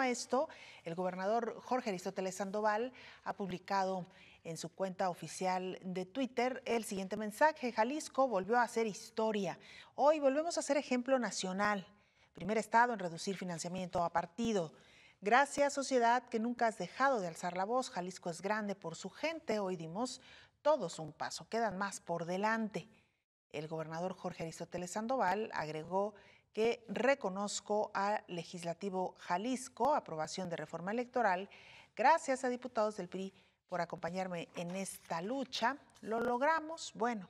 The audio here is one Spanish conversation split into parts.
a esto, el gobernador Jorge Aristóteles Sandoval ha publicado en su cuenta oficial de Twitter el siguiente mensaje. Jalisco volvió a hacer historia. Hoy volvemos a ser ejemplo nacional. Primer estado en reducir financiamiento a partido. Gracias, sociedad, que nunca has dejado de alzar la voz. Jalisco es grande por su gente. Hoy dimos todos un paso. Quedan más por delante. El gobernador Jorge Aristóteles Sandoval agregó que reconozco al legislativo Jalisco, aprobación de reforma electoral. Gracias a diputados del PRI por acompañarme en esta lucha. Lo logramos, bueno,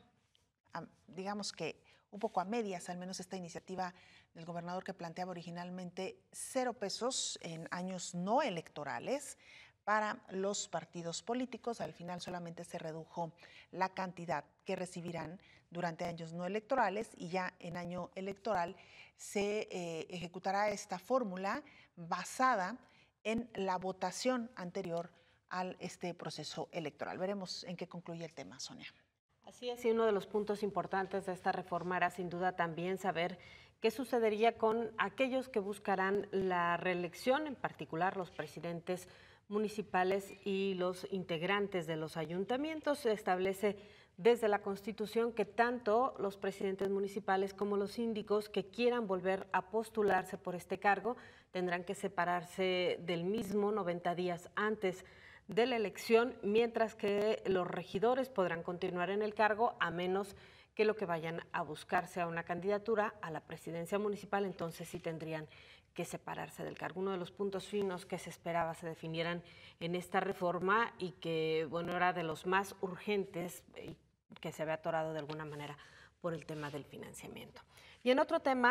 digamos que un poco a medias, al menos esta iniciativa del gobernador que planteaba originalmente cero pesos en años no electorales para los partidos políticos. Al final solamente se redujo la cantidad que recibirán durante años no electorales y ya en año electoral se eh, ejecutará esta fórmula basada en la votación anterior a este proceso electoral. Veremos en qué concluye el tema, Sonia. Así es, uno de los puntos importantes de esta reforma era sin duda también saber qué sucedería con aquellos que buscarán la reelección, en particular los presidentes municipales y los integrantes de los ayuntamientos. Se establece desde la Constitución que tanto los presidentes municipales como los síndicos que quieran volver a postularse por este cargo tendrán que separarse del mismo 90 días antes de la elección, mientras que los regidores podrán continuar en el cargo a menos que lo que vayan a buscar sea una candidatura a la presidencia municipal, entonces sí tendrían que separarse del cargo. Uno de los puntos finos que se esperaba se definieran en esta reforma y que, bueno, era de los más urgentes y que se había atorado de alguna manera por el tema del financiamiento. Y en otro tema...